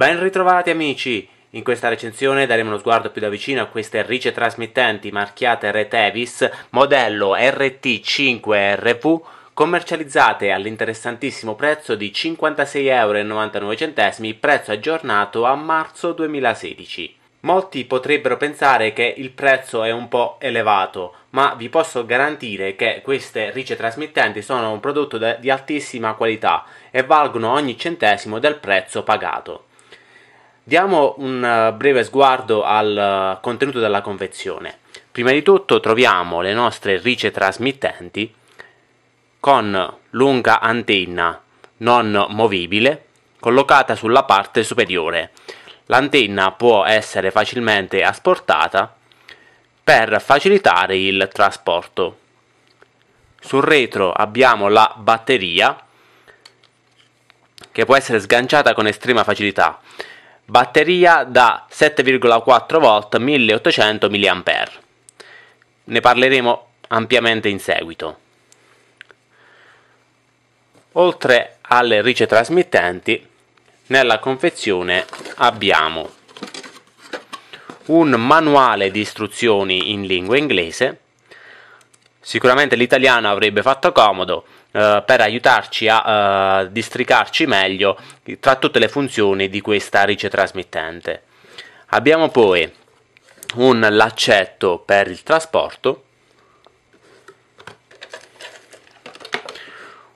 Ben ritrovati amici! In questa recensione daremo uno sguardo più da vicino a queste rice trasmittenti marchiate Retevis modello RT5RV commercializzate all'interessantissimo prezzo di 56,99€, prezzo aggiornato a marzo 2016. Molti potrebbero pensare che il prezzo è un po' elevato, ma vi posso garantire che queste rice trasmittenti sono un prodotto di altissima qualità e valgono ogni centesimo del prezzo pagato. Diamo un eh, breve sguardo al eh, contenuto della confezione. Prima di tutto troviamo le nostre rice trasmittenti con lunga antenna non movibile collocata sulla parte superiore. L'antenna può essere facilmente asportata per facilitare il trasporto. Sul retro abbiamo la batteria che può essere sganciata con estrema facilità batteria da 7,4 volt 1800 mAh. Ne parleremo ampiamente in seguito. Oltre alle trasmittenti, nella confezione abbiamo un manuale di istruzioni in lingua inglese. Sicuramente l'italiano avrebbe fatto comodo, eh, per aiutarci a eh, districarci meglio tra tutte le funzioni di questa ricetrasmittente. Abbiamo poi un laccetto per il trasporto,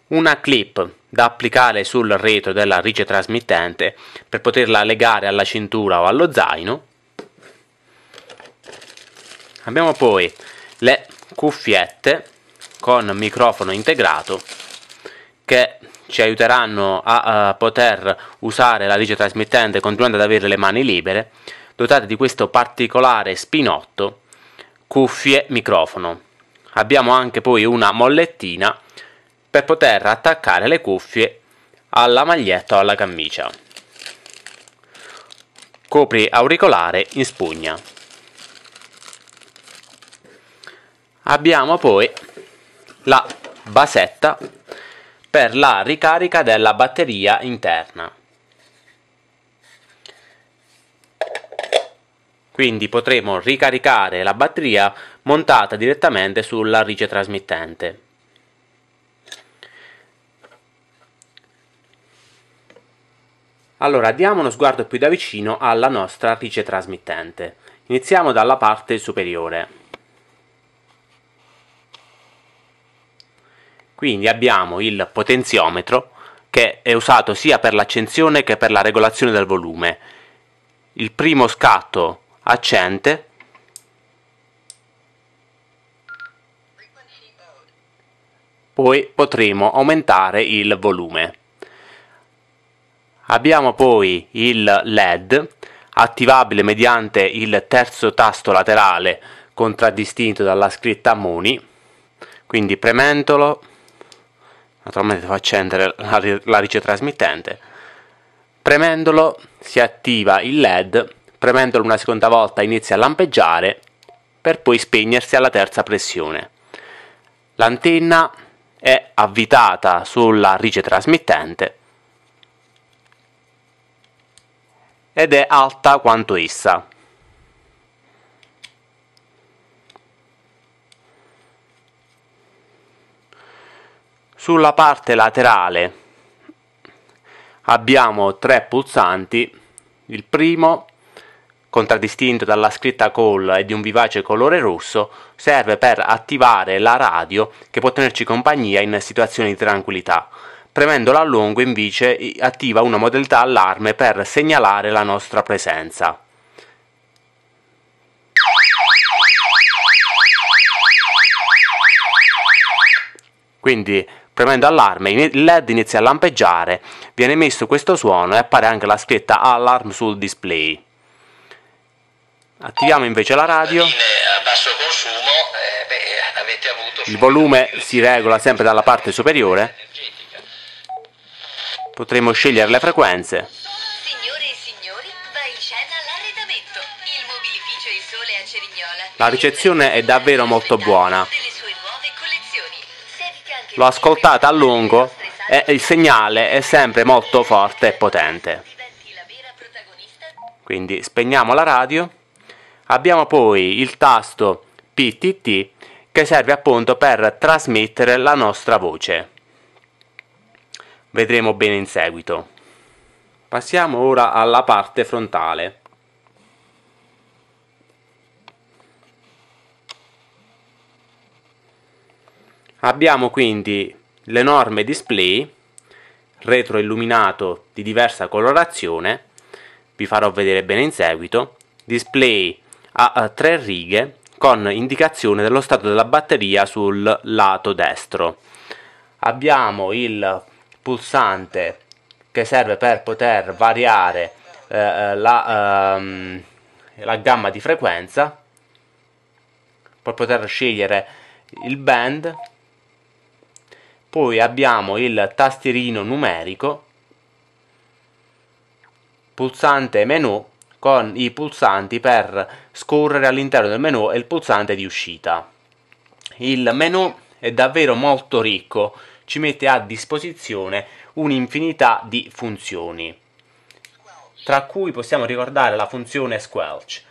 una clip da applicare sul retro della ricetrasmittente per poterla legare alla cintura o allo zaino. Abbiamo poi le cuffiette con microfono integrato che ci aiuteranno a, a poter usare la legge trasmittente continuando ad avere le mani libere, dotate di questo particolare spinotto, cuffie, microfono. Abbiamo anche poi una mollettina per poter attaccare le cuffie alla maglietta o alla camicia. Copri auricolare in spugna. Abbiamo poi la basetta per la ricarica della batteria interna. Quindi potremo ricaricare la batteria montata direttamente sulla rice trasmittente. Allora, diamo uno sguardo più da vicino alla nostra rice trasmittente. Iniziamo dalla parte superiore. Quindi abbiamo il potenziometro che è usato sia per l'accensione che per la regolazione del volume. Il primo scatto accende poi potremo aumentare il volume. Abbiamo poi il LED attivabile mediante il terzo tasto laterale contraddistinto dalla scritta Moni, quindi prementolo naturalmente devo accendere la, la ricetrasmittente. Premendolo si attiva il LED, premendolo una seconda volta inizia a lampeggiare per poi spegnersi alla terza pressione. L'antenna è avvitata sulla ricetrasmittente ed è alta quanto essa. Sulla parte laterale abbiamo tre pulsanti, il primo contraddistinto dalla scritta call e di un vivace colore rosso, serve per attivare la radio che può tenerci compagnia in situazioni di tranquillità. Premendola a lungo invece attiva una modalità allarme per segnalare la nostra presenza. Quindi Premendo allarme il LED inizia a lampeggiare, viene messo questo suono e appare anche la scritta Alarm sul display. Attiviamo invece la radio. Eh, il volume si regola sempre dalla parte superiore. Potremmo scegliere le frequenze. La ricezione è davvero molto buona l'ho ascoltata a lungo e il segnale è sempre molto forte e potente. Quindi spegniamo la radio. Abbiamo poi il tasto PTT che serve appunto per trasmettere la nostra voce. Vedremo bene in seguito. Passiamo ora alla parte frontale. Abbiamo quindi l'enorme display retroilluminato di diversa colorazione, vi farò vedere bene in seguito, display a eh, tre righe con indicazione dello stato della batteria sul lato destro. Abbiamo il pulsante che serve per poter variare eh, eh la, ehm, la gamma di frequenza, per poter scegliere il band poi abbiamo il tastierino numerico, pulsante menu con i pulsanti per scorrere all'interno del menu e il pulsante di uscita. Il menu è davvero molto ricco, ci mette a disposizione un'infinità di funzioni, tra cui possiamo ricordare la funzione squelch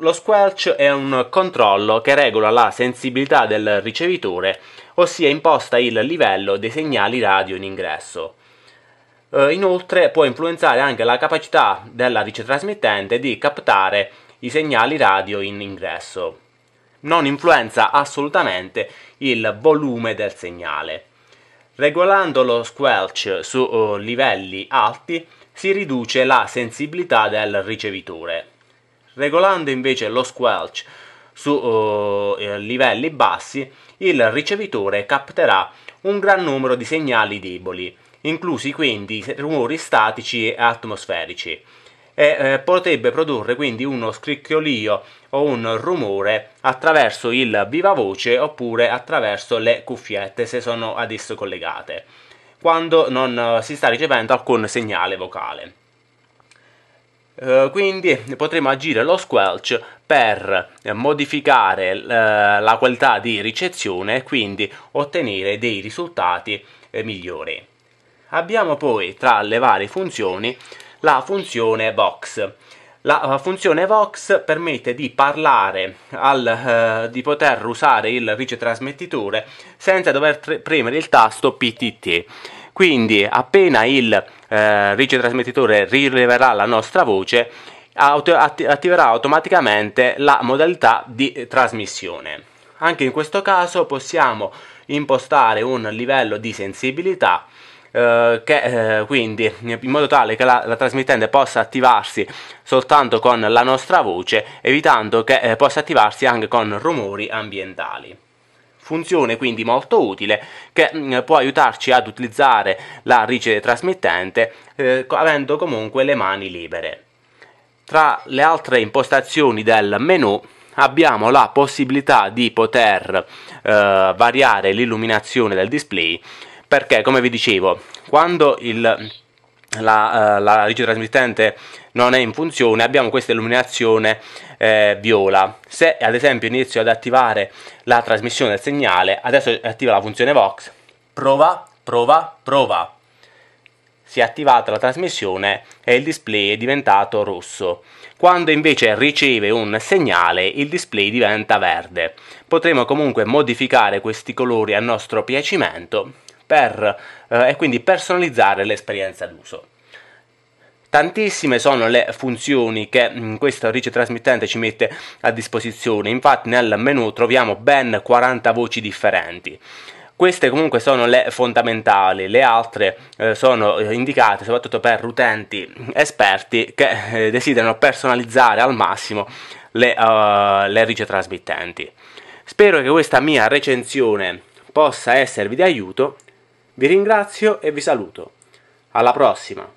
lo squelch è un controllo che regola la sensibilità del ricevitore, ossia imposta il livello dei segnali radio in ingresso. Eh, inoltre può influenzare anche la capacità della ricetrasmittente di captare i segnali radio in ingresso. Non influenza assolutamente il volume del segnale. Regolando lo squelch su eh, livelli alti si riduce la sensibilità del ricevitore. Regolando invece lo squelch su uh, livelli bassi, il ricevitore capterà un gran numero di segnali deboli, inclusi quindi rumori statici e atmosferici, e eh, potrebbe produrre quindi uno scricchiolio o un rumore attraverso il viva voce oppure attraverso le cuffiette se sono ad esso collegate, quando non eh, si sta ricevendo alcun segnale vocale. Eh, quindi potremo agire lo squelch per eh, modificare eh, la qualità di ricezione e quindi ottenere dei risultati migliori. Abbiamo poi tra le varie funzioni la funzione Vox. La funzione Vox permette di parlare, al, eh, di poter usare il ricetrasmettitore senza dover premere il tasto PTT. Quindi appena il eh, ricetrasmettitore rileverà la nostra voce, auto- attiverà automaticamente la modalità di eh, trasmissione. Anche in questo caso possiamo impostare un livello di sensibilità eh, che, eh, quindi in modo tale che la, la, trasmittente possa attivarsi soltanto con la nostra voce, evitando che eh, possa attivarsi anche con rumori ambientali. Funzione quindi molto utile che mm, può aiutarci ad utilizzare la rigide trasmittente eh, avendo comunque le mani libere. Tra le altre impostazioni del menu abbiamo la possibilità di poter eh, variare l'illuminazione del display perché come vi dicevo quando il la, eh, la legge trasmittente non è in funzione, abbiamo questa illuminazione eh, viola. Se ad esempio inizio ad attivare la trasmissione del segnale, adesso attiva la funzione Vox, prova, prova, prova. Si è attivata la trasmissione e il display è diventato rosso. Quando invece riceve un segnale, il display diventa verde. Potremo comunque modificare questi colori a nostro piacimento per eh, e quindi personalizzare l'esperienza d'uso. Tantissime sono le funzioni che mh, mm, questo ricetrasmittente ci mette a disposizione, infatti nel menu troviamo ben 40 voci differenti. Queste comunque sono le fondamentali, le altre eh, sono eh, indicate soprattutto per utenti esperti che eh, desiderano personalizzare al massimo le, uh, le ricetrasmittenti. Spero che questa mia recensione possa esservi di aiuto vi ringrazio e vi saluto. Alla prossima!